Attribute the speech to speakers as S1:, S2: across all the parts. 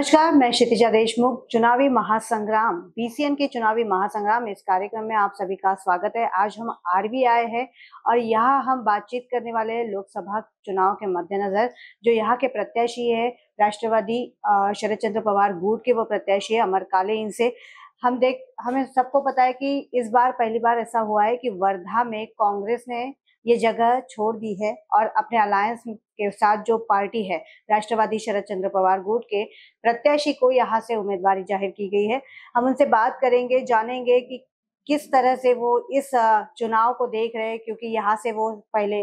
S1: नमस्कार मैं क्षितिजा देशमुख चुनावी महासंग्राम बीसीएन के चुनावी महासंग्राम इस कार्यक्रम में आप सभी का स्वागत है आज हम आरबी आए हैं और यहाँ हम बातचीत करने वाले हैं लोकसभा चुनाव के मद्देनजर जो यहाँ के प्रत्याशी है राष्ट्रवादी शरद चंद्र पवार गुट के वो प्रत्याशी है अमर काले इनसे हम देख हमें सबको पता है कि इस बार पहली बार ऐसा हुआ है कि वर्धा में कांग्रेस ने ये जगह छोड़ दी है और अपने अलायंस के साथ जो पार्टी है राष्ट्रवादी शरद चंद्र पवार गुट के प्रत्याशी को यहाँ से उम्मीदवारी जाहिर की गई है हम उनसे बात करेंगे जानेंगे कि किस तरह से वो इस चुनाव को देख रहे हैं क्योंकि यहाँ से वो पहले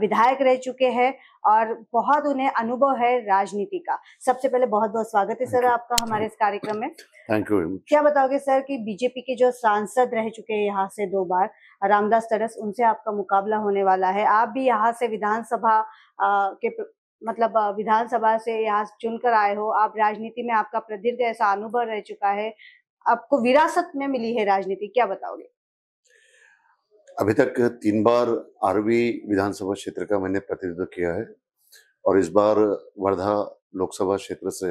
S1: विधायक रह चुके हैं और बहुत उन्हें अनुभव है राजनीति का सबसे पहले बहुत बहुत स्वागत है सर आपका हमारे इस कार्यक्रम में थैंक यू क्या बताओगे सर कि बीजेपी के जो सांसद रह चुके हैं यहाँ से दो बार रामदास तरस उनसे आपका मुकाबला होने वाला है आप भी यहाँ से विधानसभा के मतलब विधानसभा से यहाँ चुनकर आए हो आप राजनीति में आपका प्रदीर्घ ऐसा अनुभव रह चुका है आपको विरासत में मिली है राजनीति क्या बताओगे
S2: अभी तक तीन बार आरवी विधानसभा क्षेत्र का मैंने प्रतिनिधित्व किया है और इस बार वर्धा लोकसभा क्षेत्र से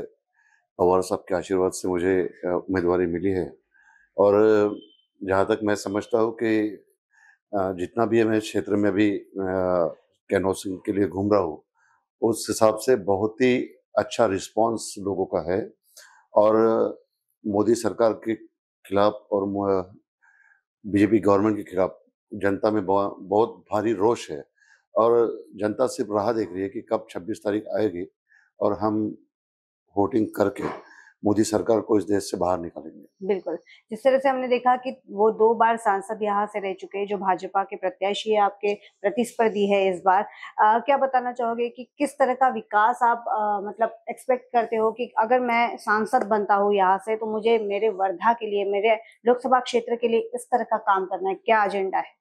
S2: पवार साहब के आशीर्वाद से मुझे उम्मीदवारी मिली है और जहाँ तक मैं समझता हूँ कि जितना भी मैं क्षेत्र में अभी कैनोसिंग के लिए घूम रहा हूँ उस हिसाब से बहुत ही अच्छा रिस्पांस लोगों का है और मोदी सरकार के खिलाफ और बीजेपी गवर्नमेंट के खिलाफ जनता में बहुत भारी रोष है और जनता सिर्फ राह देख रही है कि कब 26 तारीख आएगी और हम वोटिंग करके मोदी सरकार को इस देश से बाहर निकालेंगे
S1: बिल्कुल जिस तरह से हमने देखा कि वो दो बार सांसद यहाँ से रह चुके हैं जो भाजपा के प्रत्याशी है आपके प्रतिस्पर्धी है इस बार आ, क्या बताना चाहोगे कि किस तरह का विकास आप आ, मतलब एक्सपेक्ट करते हो कि अगर मैं सांसद बनता हूँ यहाँ से तो मुझे मेरे वर्धा के लिए मेरे लोकसभा क्षेत्र के लिए इस तरह का काम करना है क्या एजेंडा है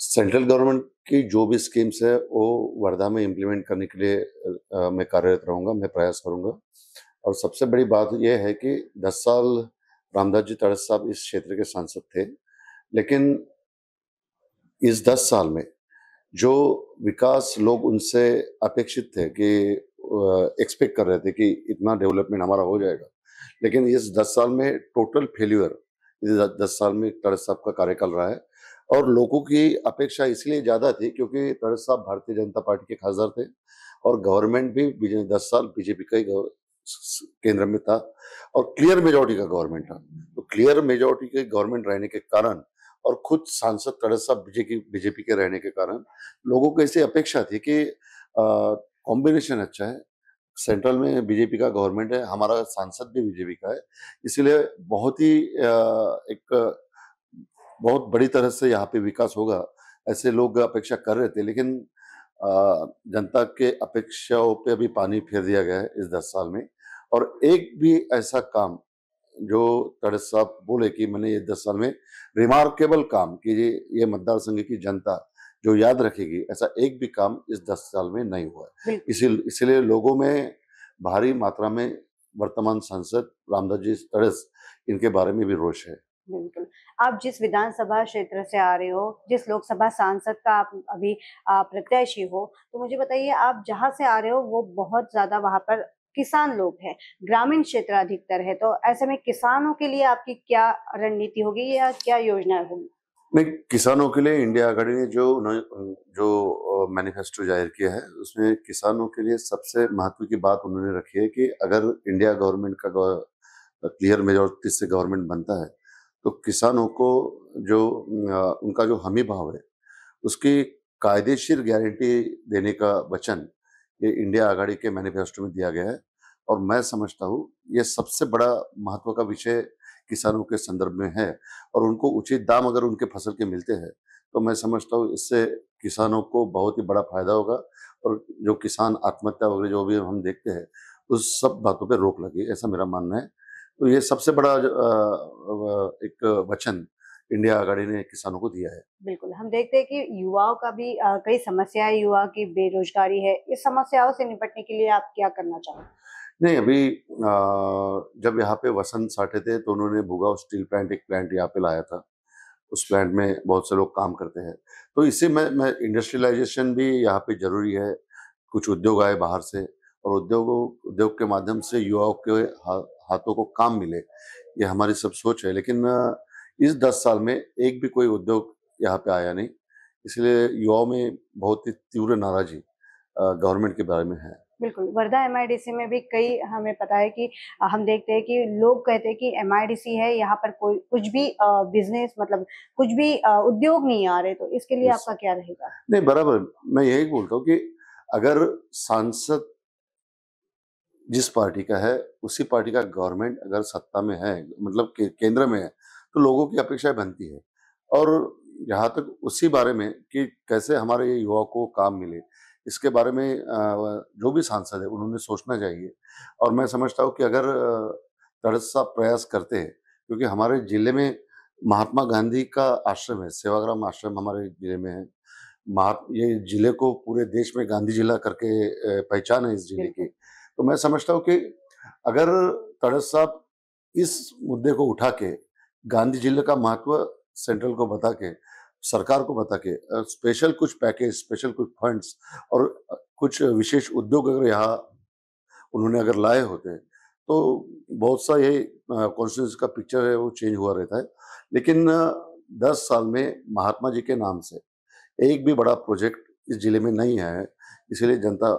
S2: सेंट्रल गवर्नमेंट की जो भी स्कीम्स है वो वर्धा में इम्प्लीमेंट करने के लिए मैं कार्यरत रहूंगा मैं प्रयास करूंगा और सबसे बड़ी बात यह है कि दस साल रामदास जी तड़स साहब इस क्षेत्र के सांसद थे लेकिन इस दस साल में जो विकास लोग उनसे अपेक्षित थे कि एक्सपेक्ट कर रहे थे कि इतना डेवलपमेंट हमारा हो जाएगा लेकिन इस दस साल में टोटल फेल्यूर इस दस साल में तड़स साहब का कार्यकाल रहा है और लोगों की अपेक्षा इसलिए ज़्यादा थी क्योंकि तड़स साहब भारतीय जनता पार्टी के खासदार थे और गवर्नमेंट भी दस साल बीजेपी का ही केंद्र में था और क्लियर मेजोरिटी का गवर्नमेंट था तो क्लियर मेजोरिटी के गवर्नमेंट रहने के कारण और खुद सांसद तड़त साहब बीजेपी बीजेपी के रहने के कारण लोगों को ऐसी अपेक्षा थी कि कॉम्बिनेशन अच्छा है सेंट्रल में बीजेपी का गवर्नमेंट है हमारा सांसद भी बीजेपी का है इसलिए बहुत ही एक बहुत बड़ी तरह से यहाँ पे विकास होगा ऐसे लोग अपेक्षा कर रहे थे लेकिन जनता के अपेक्षाओं पे अभी पानी फेर दिया गया है इस दस साल में और एक भी ऐसा काम जो तड़े साहब बोले कि मैंने ये दस साल में रिमार्केबल काम कि ये ये मतदार संघ की जनता जो याद रखेगी ऐसा एक भी काम इस दस साल में नहीं हुआ इसी इसलिए लोगों में भारी मात्रा में वर्तमान सांसद रामदास जी तड़स इनके बारे में भी रोष है
S1: बिल्कुल आप जिस विधानसभा क्षेत्र से आ रहे हो जिस लोकसभा सांसद का आप अभी प्रत्याशी हो तो मुझे बताइए आप जहाँ से आ रहे हो वो बहुत ज़्यादा वहाँ पर किसान लोग हैं ग्रामीण क्षेत्र अधिकतर है तो ऐसे में किसानों के लिए आपकी क्या रणनीति होगी या क्या योजना होगी
S2: नहीं किसानों के लिए इंडिया अकाडमी ने जो जो मैनिफेस्टो जाहिर किया है उसमें किसानों के लिए सबसे महत्व की बात उन्होंने रखी है कि अगर इंडिया गवर्नमेंट का क्लियर मेजोरिटी से गवर्नमेंट बनता है तो किसानों को जो उनका जो हमी भाव है उसकी कायदेशीर गारंटी देने का वचन ये इंडिया आघाड़ी के मैनिफेस्टो में दिया गया है और मैं समझता हूँ ये सबसे बड़ा महत्व का विषय किसानों के संदर्भ में है और उनको उचित दाम अगर उनके फसल के मिलते हैं तो मैं समझता हूँ इससे किसानों को बहुत ही बड़ा फायदा होगा और जो किसान आत्महत्या वगैरह जो भी हम देखते हैं उस सब बातों पे रोक लगी ऐसा मेरा मानना है तो ये सबसे बड़ा एक वचन इंडिया अगाड़ी ने किसानों को दिया है
S1: बिल्कुल हम देखते हैं कि युवाओं का भी कई समस्या है युवा की बेरोजगारी है इस समस्याओं से निपटने के लिए आप क्या करना चाहेंगे
S2: नहीं अभी आ, जब यहाँ पे वसंत साठे थे तो उन्होंने भूगाव स्टील प्लांट एक प्लांट यहाँ पे लाया था उस प्लांट में बहुत से लोग काम करते हैं तो इससे मैं मैं इंडस्ट्रियलाइजेशन भी यहाँ पे जरूरी है कुछ उद्योग आए बाहर से और उद्योगों उद्योग के माध्यम से युवाओं के हा, हाथों को काम मिले ये हमारी सब सोच है लेकिन आ, इस दस साल में एक भी कोई उद्योग यहाँ पे आया नहीं इसलिए युवाओं में बहुत ही तीव्र नाराजी गवर्नमेंट के बारे में है
S1: बिल्कुल वर्धा एम में भी कई हमें पता है कि हम देखते हैं कि लोग कहते हैं कि एम है यहाँ पर कोई कुछ भी बिजनेस मतलब कुछ भी उद्योग नहीं आ रहे तो इसके लिए इस, आपका क्या रहेगा
S2: नहीं बराबर मैं यही बोलता हूँ कि अगर सांसद जिस पार्टी का है उसी पार्टी का गवर्नमेंट अगर सत्ता में है मतलब के, केंद्र में है तो लोगों की अपेक्षाएं बनती है और यहाँ तक उसी बारे में कि कैसे हमारे युवा को काम मिले इसके बारे में जो भी सांसद है उन्होंने सोचना चाहिए और मैं समझता हूँ कि अगर साहब प्रयास करते हैं क्योंकि हमारे ज़िले में महात्मा गांधी का आश्रम है सेवाग्राम आश्रम हमारे ज़िले में है महा ये ज़िले को पूरे देश में गांधी जिला करके पहचान है इस ज़िले की तो मैं समझता हूँ कि अगर तड़स साहब इस मुद्दे को उठा के गांधी जिले का महत्व सेंट्रल को बता के सरकार को बता के स्पेशल कुछ पैकेज स्पेशल कुछ फंड्स और कुछ विशेष उद्योग अगर यहाँ उन्होंने अगर लाए होते तो बहुत सा यही कॉन्स्टिट्यूंस का पिक्चर है वो चेंज हुआ रहता है लेकिन दस साल में महात्मा जी के नाम से एक भी बड़ा प्रोजेक्ट इस जिले में नहीं है इसलिए जनता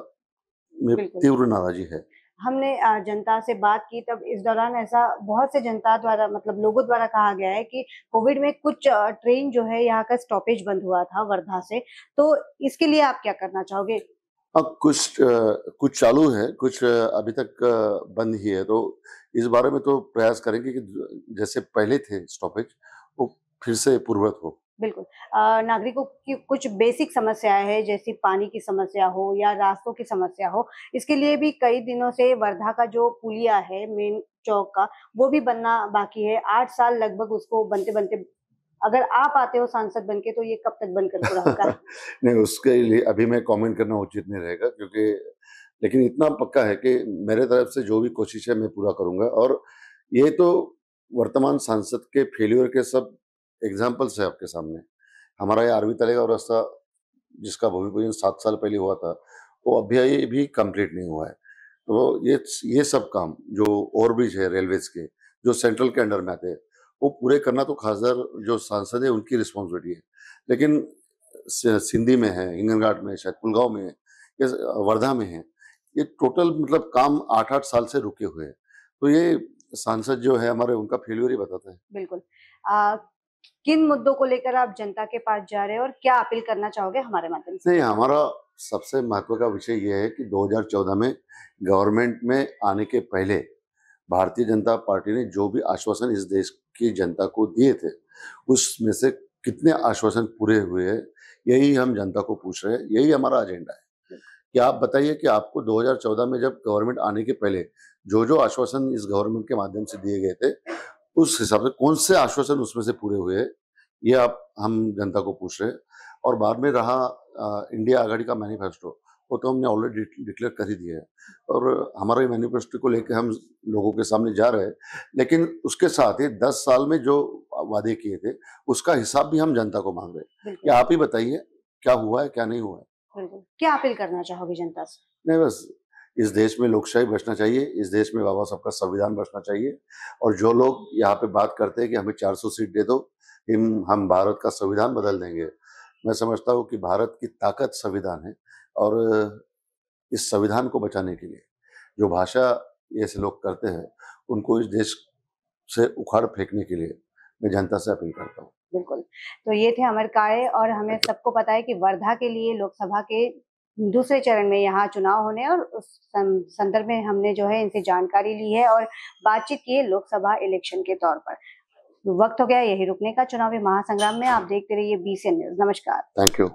S1: में तीव्र नाराजी है हमने जनता से बात की तब इस दौरान ऐसा बहुत से जनता द्वारा मतलब लोगों द्वारा कहा गया है कि कोविड में कुछ ट्रेन जो है यहाँ का स्टॉपेज बंद हुआ था वर्धा से तो इसके लिए आप क्या करना चाहोगे
S2: अब कुछ आ, कुछ चालू है कुछ अभी तक बंद ही है तो इस बारे में तो प्रयास करेंगे कि जैसे पहले थे स्टॉपेज वो फिर से पूर्वत
S1: हो बिल्कुल नागरिकों की कुछ बेसिक समस्याएं हैं जैसे पानी की समस्या हो या रास्तों की समस्या हो इसके लिए भी कई दिनों से वर्धा का जो पुलिया है मेन चौक का वो भी बनना बाकी है आठ साल लगभग उसको बनते बनते अगर आप आते हो सांसद बन के तो ये कब तक बनकर कर
S2: नहीं उसके लिए अभी मैं कमेंट करना उचित नहीं रहेगा क्योंकि लेकिन इतना पक्का है कि मेरे तरफ से जो भी कोशिश है मैं पूरा करूंगा और ये तो वर्तमान सांसद के फेल्यूर के सब एग्जाम्पल्स है आपके सामने हमारा ये आरवी तले का रास्ता जिसका भूमि पूजन सात साल पहले हुआ था वो अभी ये भी कंप्लीट नहीं हुआ है तो ये ये सब काम जो ओवरब्रिज है रेलवेज के जो सेंट्रल के अंडर में आते हैं वो पूरे करना तो खासदार जो सांसद है उनकी रिस्पॉन्सिबिलिटी है लेकिन सिंधी में है हिंगनघाट में शायद पुलगांव में है वर्धा में है ये टोटल मतलब काम आठ आठ साल से रुके हुए हैं तो ये सांसद जो है हमारे उनका फेलियर ही बताते हैं
S1: बिल्कुल आ, किन मुद्दों को लेकर आप जनता के पास जा रहे हैं और क्या अपील करना चाहोगे हमारे माध्यम से नहीं हमारा
S2: सबसे महत्व का विषय यह है कि 2014 में गवर्नमेंट में आने के पहले भारतीय जनता पार्टी ने जो भी आश्वासन इस देश की जनता को दिए थे उसमें से कितने आश्वासन पूरे हुए हैं यही हम जनता को पूछ रहे हैं यही हमारा एजेंडा है कि आप बताइए कि आपको 2014 में जब गवर्नमेंट आने के पहले जो जो आश्वासन इस गवर्नमेंट के माध्यम से दिए गए थे उस हिसाब से कौन से आश्वासन उसमें से पूरे हुए ये आप हम जनता को पूछ रहे हैं और बाद में रहा आ, इंडिया आघाड़ी का मैनिफेस्टो वो तो हमने ऑलरेडी डिक्लेयर कर ही दिया है और हमारे मैनिफेस्टो को लेकर हम लोगों के सामने जा रहे हैं लेकिन उसके साथ ही दस साल में जो वादे किए थे उसका हिसाब भी हम जनता को मांग रहे हैं कि आप ही बताइए क्या हुआ है क्या नहीं हुआ
S1: है क्या अपील करना चाहोगे जनता से
S2: नहीं बस इस देश में लोकशाही बचना चाहिए इस देश में बाबा साहब का संविधान बचना चाहिए और जो लोग यहाँ पे बात करते हैं कि हमें 400 सीट दे दो हम हम भारत का संविधान बदल देंगे मैं समझता हूँ कि भारत की ताकत संविधान है और इस संविधान को बचाने के लिए जो भाषा ऐसे लोग करते हैं उनको इस देश से उखाड़ फेंकने के लिए मैं जनता से अपील करता हूँ
S1: बिल्कुल तो ये थे अमर काय और हमें सबको पता है कि वर्धा के लिए लोकसभा के दूसरे चरण में यहाँ चुनाव होने और उस संदर्भ में हमने जो है इनसे जानकारी ली है और बातचीत की है लोकसभा इलेक्शन के तौर पर वक्त हो गया यही रुकने का चुनावी महासंग्राम में आप देखते रहिए बीसीएन न्यूज नमस्कार
S2: थैंक यू